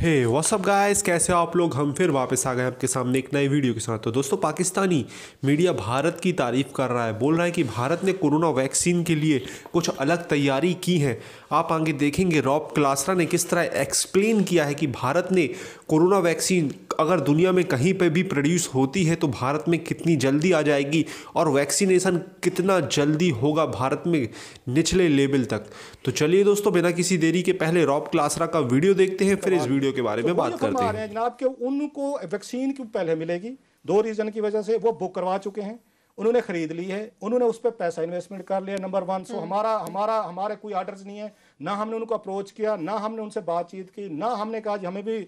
हे WhatsApp guys कैसे हो आप लोग हम फिर वापस आ गए आपके सामने एक नई वीडियो के साथ तो दोस्तों पाकिस्तानी मीडिया भारत की तारीफ कर रहा है बोल रहा है कि भारत ने कोरोना वैक्सीन के लिए कुछ अलग तैयारी की है आप आगे देखेंगे रॉब क्लासरा ने किस तरह एक्सप्लेन किया है कि भारत ने कोरोना वैक्सीन अगर दुनिया में कहीं पे भी प्रोड्यूस होती है तो भारत में कितनी जल्दी आ जाएगी और वैक्सीनेशन कितना जल्दी होगा भारत में निचले लेवल तक तो चलिए दोस्तों बिना किसी देरी के पहले रॉब क्लासरा का वीडियो देखते हैं फिर इस वीडियो तो के बारे में तो बात करते हैं जनाब के उनको वैक्सीन क्यों पहले मिलेगी दो रीज़न की वजह से वो बुक करवा चुके हैं उन्होंने खरीद ली है उन्होंने उस पर पैसा इन्वेस्टमेंट कर लिया नंबर वन सो हमारा हमारा हमारे कोई ऑर्डर्स नहीं है ना हमने उनको अप्रोच किया ना हमने उनसे बातचीत की ना हमने कहा हमें भी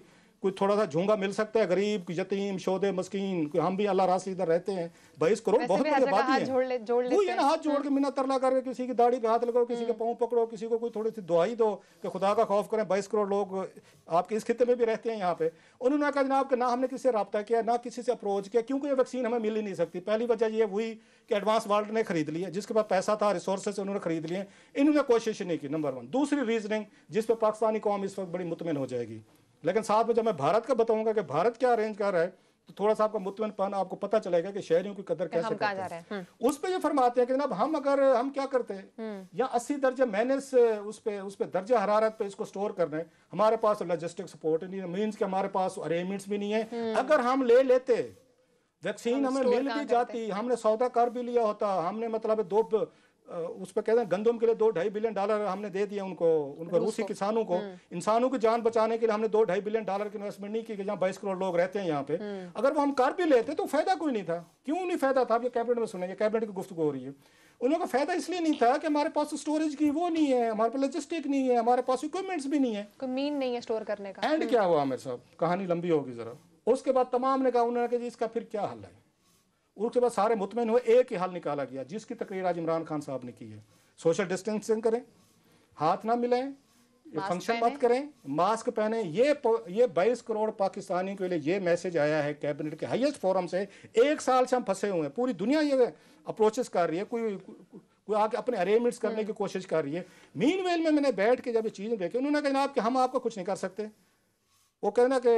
कुछ थोड़ा सा झोंगा मिल सकता है गरीब यतीम शोदे मस्किन हम भी अल्लाह रास्ते इधर रहते हैं बहिस करो बहुत बड़ी बात है वो ये ना हाथ जोड़ के मिन्नत तरला कर किसी की दाढ़ी पे हाथ लगाओ किसी के हम्म। पाँव पकड़ो किसी को कोई थोड़ी सी दुआई दो कि खुदा का खौफ करें बाईस करोड़ लोग आपके इस खत्े में भी रहते हैं यहाँ पे उन्होंने कहा जनाब कि ना हमने किसी से रबता किया ना किसी से अप्रोच किया क्योंकि ये वैक्सीन हमें मिल ही नहीं सकती पहली वजह ये हुई कि एडवांस वर्ल्ड ने खरीद लिया जिसके पास पैसा था रिसोर्सेज उन्होंने खरीद लिए इन्होंने कोशिश नहीं की नंबर वन दूसरी रीजनिंग जिस पर पाकिस्तानी कौम इस वक्त बड़ी मुतमिन हो जाएगी लेकिन साथ में जब मैं भारत का बताऊंगा कि भारत क्या अरेंज कर रहा है तो थोड़ा सा आपका मुतमनपन आपको पता चलेगा कि शहरियों की कदर कैसे करते हैं हम्म। उस पर ये फरमाते हैं कि जनाब हम अगर हम क्या करते हैं हम्म। या अस्सी दर्जे माइनस उस पर उस पर दर्जा हरारत पे इसको स्टोर कर रहे हैं हमारे पास लॉजिस्टिक सपोर्ट नहीं है मीन्स के हमारे पास अरेंजमेंट्स भी नहीं है हम्म। अगर हम ले लेते वैक्सीन हमें मिल भी जाती हमने सौदा कर भी लिया होता हमने मतलब दो उस पर कहते हैं गंदम के लिए दो ढाई बिलियन डॉलर हमने दे दिए उनको उनको रूसी किसानों को हम्म। इंसानों की जान बचाने के लिए हमने दो ढाई बिलियन डॉलर की इन्वेस्टमेंट नहीं की जहाँ बाईस करोड़ लोग रहते हैं यहाँ पे हम्म। अगर वो हम कर भी लेते तो फायदा कोई नहीं था क्यों नहीं फायदा था आप ये कैबिनेट में सुने कैबिनेट की गुफ्तु हो रही है उन लोगों का फायदा इसलिए नहीं था कि हमारे पास स्टोरेज की वो नहीं है हमारे पास लॉजिस्टिक नहीं है हमारे पास इक्विपमेंट्स भी नहीं है कोई मीन नहीं है स्टोर करने का एंड हम्म। क्या हुआ हमारे साहब कहानी लंबी होगी जरा उसके बाद तमाम ने कहा उन्होंने कहा इसका फिर क्या हल है उसके बाद सारे मुतमिन हुए एक ही हल निकाला गया जिसकी तकरीर आज इमरान खान साहब ने की है सोशल डिस्टेंसिंग करें हाथ ना मिलाएं फंक्शन मत करें मास्क पहने ये ये 22 करोड़ पाकिस्तानी के लिए ये मैसेज आया है कैबिनेट के हाईएस्ट फोरम से एक साल से हम फंसे हुए हैं पूरी दुनिया ये अप्रोचेस कर रही है कोई कोई आके अपने अरेंजमेंट्स करने की हम्म। कोशिश कर रही है मीन वेल में मैंने बैठ के जब ये चीज़ें देखी उन्होंने कहना आपके हम आपको कुछ नहीं कर सकते वो कहना कि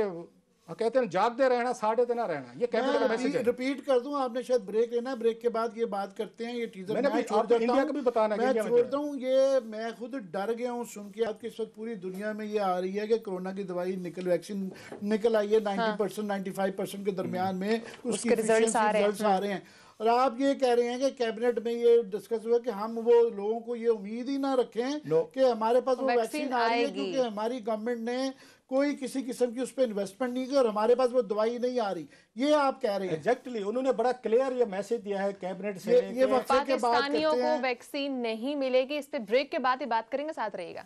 और कहते हैं जागते रहना साढ़े तेना रहना ये कैपिटल का मैसेज है रिपीट कर दूं आपने शायद ब्रेक लेना ब्रेक के बाद ये बात करते हैं ये टीजर मैंने भी छोड़ देता इंडिया का भी बताना मैं छोड़ता हूँ ये मैं खुद डर गया हूं सुन के आपके इस वक्त पूरी दुनिया में ये आ रही है कि कोरोना की दवाई निकल वैक्सीन निकल आई है ninety percent ninety five percent के दरमियान हम्म। में उसके रिजल्ट आ रहे हैं और आप ये कह रहे हैं कि कैबिनेट में ये डिस्कस हुआ कि हम वो लोगों को ये उम्मीद ही ना रखें no. कि हमारे पास वो वैक्सीन आ रही है क्योंकि हमारी गवर्नमेंट ने कोई किसी किस्म की उस पर इन्वेस्टमेंट नहीं की और हमारे पास वो दवाई नहीं आ रही ये आप कह रहे हैं एग्जैक्टली उन्होंने बड़ा क्लियर ये मैसेज दिया है कैबिनेट से ये, ये पाकिस्तानियों को वैक्सीन नहीं मिलेगी इस पर ब्रेक के बाद ही बात करेंगे साथ रहेगा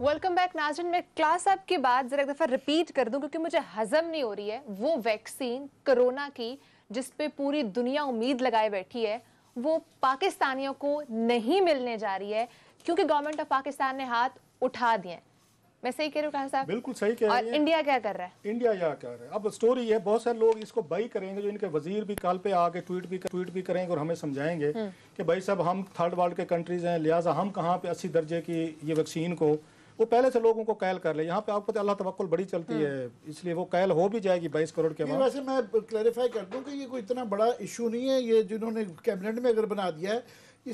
वेलकम बैक नाजन मैं क्लास अप की बात जरा एक दफ़ा रिपीट कर दूं क्योंकि मुझे हजम नहीं हो रही है वो वैक्सीन कोरोना की जिस पे पूरी दुनिया उम्मीद लगाए बैठी है वो पाकिस्तानियों को नहीं मिलने जा रही है क्योंकि गवर्नमेंट ऑफ पाकिस्तान ने हाथ उठा दिए मैं सही कह रही हूँ साहब बिल्कुल सही कह रहे हैं इंडिया क्या कर रहा है इंडिया क्या कर रहा है अब स्टोरी है बहुत सारे लोग इसको बई करेंगे जो इनके वजीर भी कल पे आके ट्वीट भी कर, ट्वीट भी करेंगे और हमें समझाएंगे हम्म। कि भाई साहब हम थर्ड वर्ल्ड के कंट्रीज हैं लिहाजा हम कहाँ पे अस्सी दर्जे की ये वैक्सीन को वो पहले से लोगों को कैल कर ले यहाँ पे आपको तो अल्लाह तवक्ल बड़ी चलती हाँ। है इसलिए वो कैल हो भी जाएगी बाईस करोड़ के बाद वैसे मैं क्लैरिफाई कर दूँ कि ये कोई इतना बड़ा इशू नहीं है ये जिन्होंने कैबिनेट में अगर बना दिया है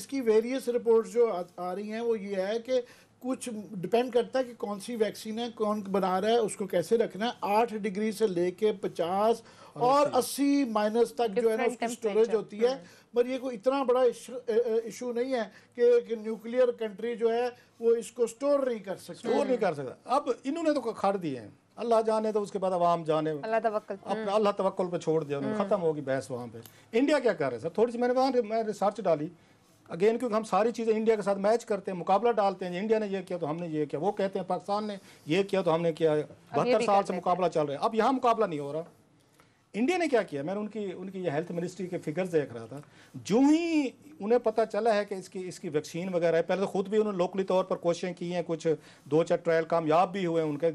इसकी वेरियस रिपोर्ट जो आ, रही हैं वो ये है कि कुछ डिपेंड करता है कि कौन सी वैक्सीन है कौन बना रहा है उसको कैसे रखना है आठ डिग्री से लेके पचास और अस्सी माइनस तक जो है ना उसकी स्टोरेज होती है हाँ। मगर ये कोई इतना बड़ा इशू नहीं है कि एक न्यूक्लियर कंट्री जो है वो इसको स्टोर नहीं कर सकता स्टोर नहीं कर सकता अब इन्होंने तो खाड़ दिए हैं अल्लाह जाने तो उसके बाद आवाम जाने अल्लाह तवक्ल हम्म। अल्लाह तवक्ल पे छोड़ दिया हम्म। ख़त्म होगी बहस वहाँ पे इंडिया क्या कर रहे हैं सर थोड़ी सी मैंने वहाँ मैं रिसर्च डाली अगेन क्योंकि हम सारी चीज़ें इंडिया के साथ मैच करते हैं मुकाबला डालते हैं इंडिया ने ये किया तो हमने ये किया वो कहते हैं पाकिस्तान ने ये किया तो हमने किया बहत्तर साल से मुकाबला चल रहा है अब यहाँ मुकाबला नहीं हो रहा इंडिया ने क्या किया मैंने उनकी उनकी ये हेल्थ मिनिस्ट्री के फिगर्स देख रहा था जो ही उन्हें पता चला है कि इसकी इसकी वैक्सीन वगैरह है पहले तो खुद भी उन्होंने लोकली तौर पर कोशिशें की हैं कुछ दो चार ट्रायल कामयाब भी हुए उनके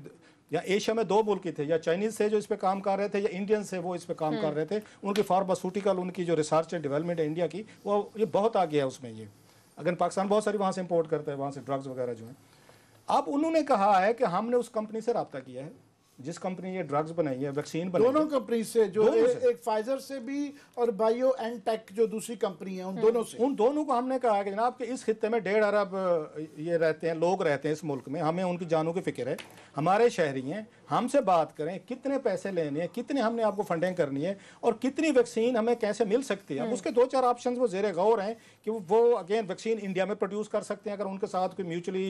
या एशिया में दो मुल्क थे या चाइनीज थे जो इस पर काम कर रहे थे या इंडियन से वो इस पर काम कर हम्म। रहे थे उनकी फार्मास्यूटिकल उनकी जो रिसर्च एंड डेवलपमेंट है इंडिया की वो ये बहुत आगे है उसमें ये अगर पाकिस्तान बहुत सारी वहाँ से इम्पोर्ट करता है वहाँ से ड्रग्स वगैरह जो हैं अब उन्होंने कहा है कि हमने उस कंपनी से रबता किया है जिस कंपनी ने ड्रग्स बनाई है वैक्सीन बनाई दोनों कंपनी से जो ए, से। एक फाइजर से भी और बायो एंड टेक जो दूसरी कंपनी है उन हम्म। दोनों से उन दोनों को हमने कहा कि जनाब के इस खत्े में डेढ़ अरब ये रहते हैं लोग रहते हैं इस मुल्क में हमें उनकी जानों की फिक्र है हमारे शहरी हैं हमसे बात करें कितने पैसे लेने हैं कितने हमने आपको फंडिंग करनी है और कितनी वैक्सीन हमें कैसे मिल सकती है अब हम्म। उसके दो चार ऑप्शन वो जेर गौर हैं कि वो अगेन वैक्सीन इंडिया में प्रोड्यूस कर सकते हैं अगर उनके साथ कोई म्यूचुअली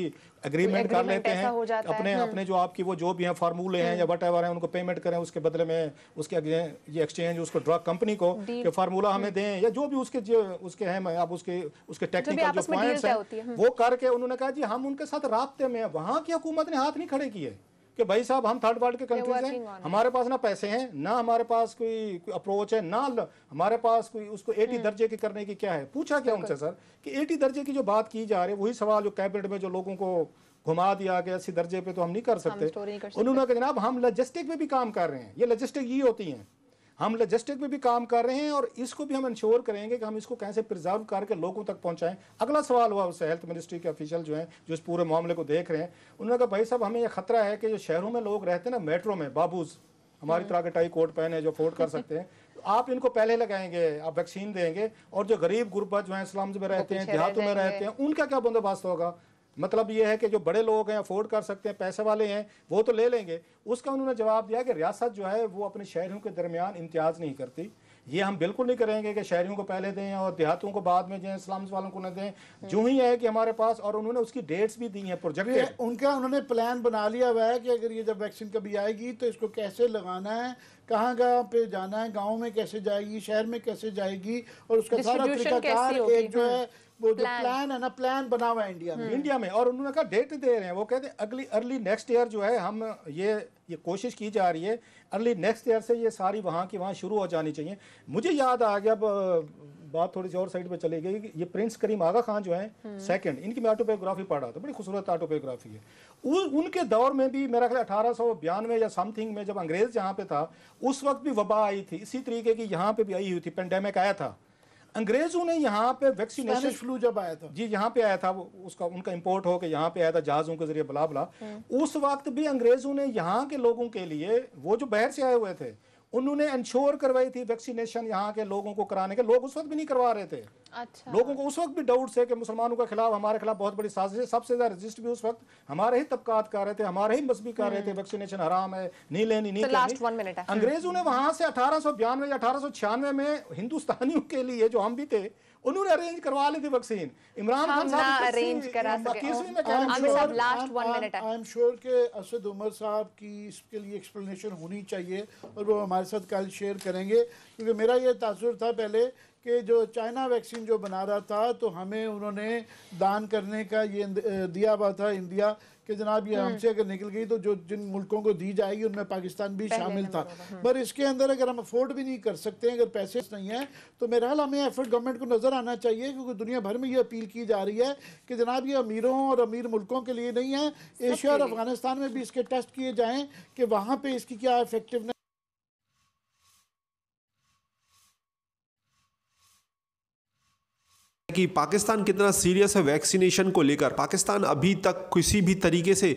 अग्रीमेंट कर लेते हैं अपने अपने जो आपकी वो जो भी हैं फार्मूले हैं हम्म। या वट एवर हैं उनको पेमेंट करें उसके बदले में उसके ये एक्सचेंज उसको ड्रग कंपनी को कि फार्मूला हमें हम्म। दें या जो भी उसके जो उसके हैं आप उसके उसके टेक्निकल जो पॉइंट्स हैं वो करके उन्होंने कहा जी हम उनके साथ रबते में वहाँ की हुकूमत ने हाथ नहीं खड़े किए कि भाई साहब हम थर्ड वर्ल्ड के कंट्रीज हैं हमारे पास ना पैसे हैं ना हमारे पास कोई, अप्रोच है ना हमारे पास कोई उसको एटी हम्म। दर्जे की करने की क्या है पूछा क्या उनसे सर कि एटी दर्जे की जो बात की जा रही है वही सवाल जो कैबिनेट में जो लोगों को घुमा दिया गया अस्सी दर्जे पे तो हम नहीं कर सकते उन्होंने कहा जनाब हम लॉजिस्टिक में भी काम कर रहे हैं ये लॉजिस्टिक ये होती है हम लॉजिस्टिक में भी काम कर रहे हैं और इसको भी हम इंश्योर करेंगे कि हम इसको कैसे प्रिजर्व करके लोगों तक पहुंचाएं अगला सवाल हुआ उससे हेल्थ मिनिस्ट्री के ऑफिशियल जो हैं जो इस पूरे मामले को देख रहे हैं उन्होंने कहा भाई साहब हमें यह खतरा है कि जो शहरों में लोग रहते हैं ना मेट्रो में बाबूज हमारी हाँ। तरह के टाई कोट पहने जो अफोर्ड कर सकते हैं तो आप इनको पहले लगाएंगे आप वैक्सीन देंगे और जो गरीब गुरबा जो है इस्लाम में रहते हैं देहातों में रहते हैं उनका क्या बंदोबस्त होगा मतलब ये है कि जो बड़े लोग हैं अफोर्ड कर सकते हैं पैसे वाले हैं वो तो ले लेंगे उसका उन्होंने जवाब दिया कि रियासत जो है वो अपने शहरों के दरमियान इम्तियाज़ नहीं करती ये हम बिल्कुल नहीं करेंगे कि शहरियों को पहले दें और देहातों को बाद में दें स्लम्स वालों को न दें जो ही है कि हमारे पास और उन्होंने उसकी डेट्स भी दी हैं प्रोजेक्ट उनका उन्होंने प्लान बना लिया हुआ है कि अगर ये जब वैक्सीन कभी आएगी तो इसको कैसे लगाना है कहाँ कहाँ पे जाना है गाँव में कैसे जाएगी शहर में कैसे जाएगी और उसका सारा तरीकाकार एक जो हाँ। है वो जो प्लान है ना प्लान बना हुआ है इंडिया में इंडिया हम्म। में और उन्होंने कहा डेट दे रहे हैं वो कहते हैं अगली अर्ली नेक्स्ट ईयर जो है हम ये ये कोशिश की जा रही है अर्ली नेक्स्ट ईयर से ये सारी वहाँ की वहाँ शुरू हो जानी चाहिए मुझे याद आ गया अब बात थोड़ी सी और साइड पे चली गई ये प्रिंस करीम आगा खान जो है सेकंड इनकी मैं ऑटोबायोग्राफी पढ़ रहा था बड़ी खूबसूरत ऑटोबायोग्राफी है उ, उनके दौर में भी मेरा ख्याल अठारह या समथिंग में जब अंग्रेज यहाँ पे था उस वक्त भी वबा आई थी इसी तरीके की यहाँ पे भी आई हुई थी पेंडेमिक आया था अंग्रेजों ने यहाँ पे वैक्सीनेशन फ्लू जब आया था जी यहाँ पे आया था वो उसका उनका इंपोर्ट होकर यहाँ पे आया था जहाजों के जरिए बला बला हम्म। उस वक्त भी अंग्रेजों ने यहाँ के लोगों के लिए वो जो बाहर से आए हुए थे उन्होंने इंश्योर करवाई थी वैक्सीनेशन यहाँ के लोगों को कराने के लोग उस वक्त भी नहीं करवा रहे थे अच्छा। लोगों को उस वक्त भी डाउट है कि मुसलमानों के खिलाफ हमारे खिलाफ बहुत बड़ी साजिश है सबसे ज्यादा रजिस्ट भी उस वक्त हमारे ही तबकात कर रहे थे हमारे ही मजबी कर रहे थे वैक्सीनेशन हम्म। हराम है नहीं लेनी नहीं लेनी करनी अंग्रेजों ने वहां से अठारह सौ बयानवे या अठारह में हिंदुस्तानियों के लिए जो हम भी थे उन्होंने अरेंज करवा ली थी वैक्सीन इमरान खान साहब अरेंज करा सके आई एम श्योर के असद उमर साहब की इसके लिए एक्सप्लेनेशन होनी चाहिए और वो हमारे हमारे साथ कल शेयर करेंगे क्योंकि मेरा ये तासुर था पहले कि जो चाइना वैक्सीन जो बना रहा था तो हमें उन्होंने दान करने का ये दिया हुआ था इंडिया कि जनाब ये हमसे हम्म। अगर निकल गई तो जो जिन मुल्कों को दी जाएगी उनमें पाकिस्तान भी शामिल था पर इसके अंदर अगर हम अफोर्ड भी नहीं कर सकते अगर पैसे नहीं हैं तो मेरा ख्याल हमें एफर्ट गवर्नमेंट को नज़र आना चाहिए क्योंकि दुनिया भर में ये अपील की जा रही है कि जनाब ये अमीरों और अमीर मुल्कों के लिए नहीं है एशिया और अफगानिस्तान में भी इसके टेस्ट किए जाएँ कि वहाँ पर इसकी क्या इफेक्टिवनेस कि पाकिस्तान कितना सीरियस है वैक्सीनेशन को लेकर पाकिस्तान अभी तक किसी भी तरीके से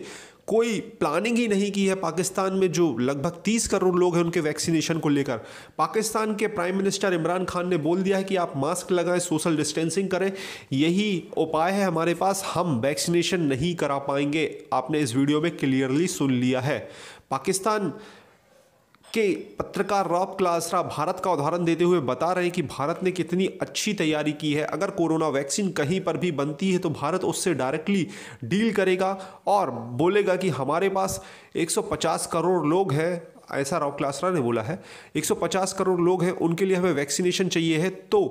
कोई प्लानिंग ही नहीं की है पाकिस्तान में जो लगभग 30 करोड़ लोग हैं उनके वैक्सीनेशन को लेकर पाकिस्तान के प्राइम मिनिस्टर इमरान खान ने बोल दिया है कि आप मास्क लगाएं सोशल डिस्टेंसिंग करें यही उपाय है हमारे पास हम वैक्सीनेशन नहीं करा पाएंगे आपने इस वीडियो में क्लियरली सुन लिया है पाकिस्तान के पत्रकार रॉब क्लासरा भारत का उदाहरण देते हुए बता रहे हैं कि भारत ने कितनी अच्छी तैयारी की है अगर कोरोना वैक्सीन कहीं पर भी बनती है तो भारत उससे डायरेक्टली डील करेगा और बोलेगा कि हमारे पास 150 करोड़ लोग हैं ऐसा रॉप क्लासरा ने बोला है 150 करोड़ लोग हैं उनके लिए हमें वैक्सीनेशन चाहिए है तो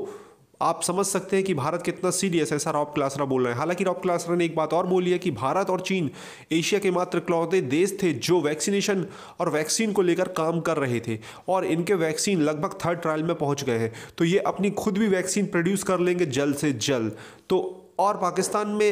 आप समझ सकते हैं कि भारत कितना सीरियस ऐसा रॉप क्लासरा बोल रहे हैं हालांकि रॉप क्लासरा ने एक बात और बोली है कि भारत और चीन एशिया के मात्र क्लौते देश थे जो वैक्सीनेशन और वैक्सीन को लेकर काम कर रहे थे और इनके वैक्सीन लगभग थर्ड ट्रायल में पहुंच गए हैं तो ये अपनी खुद भी वैक्सीन प्रोड्यूस कर लेंगे जल्द से जल्द तो और पाकिस्तान में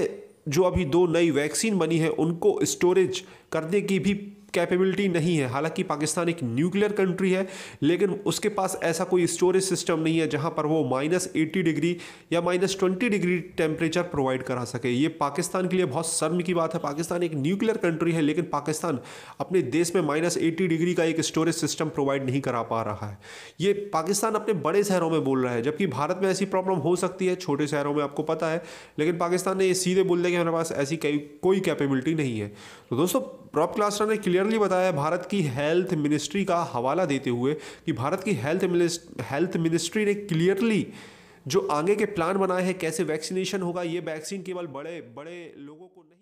जो अभी दो नई वैक्सीन बनी है उनको स्टोरेज करने की भी कैपेबिलिटी नहीं है हालांकि पाकिस्तान एक न्यूक्लियर कंट्री है लेकिन उसके पास ऐसा कोई स्टोरेज सिस्टम नहीं है जहां पर वो माइनस एटी डिग्री या minus twenty degree temperature provide करा सके ये पाकिस्तान के लिए बहुत शर्म की बात है पाकिस्तान एक न्यूक्लियर कंट्री है लेकिन पाकिस्तान अपने देश में माइनस एटी डिग्री का एक स्टोरेज सिस्टम प्रोवाइड नहीं करा पा रहा है ये पाकिस्तान अपने बड़े शहरों में बोल रहा है जबकि भारत में ऐसी प्रॉब्लम हो सकती है छोटे शहरों में आपको पता है लेकिन पाकिस्तान ने ये सीधे बोल दिया कि हमारे पास ऐसी कोई कैपेबिलिटी नहीं है तो दोस्तों प्रॉप क्लास्टर ने क्लियर क्लियरली बताया भारत की हेल्थ मिनिस्ट्री का हवाला देते हुए कि भारत की हेल्थ हेल्थ मिनिस्ट्री ने क्लियरली जो आगे के प्लान बनाए हैं कैसे वैक्सीनेशन होगा ये वैक्सीन केवल बड़े बड़े लोगों को नहीं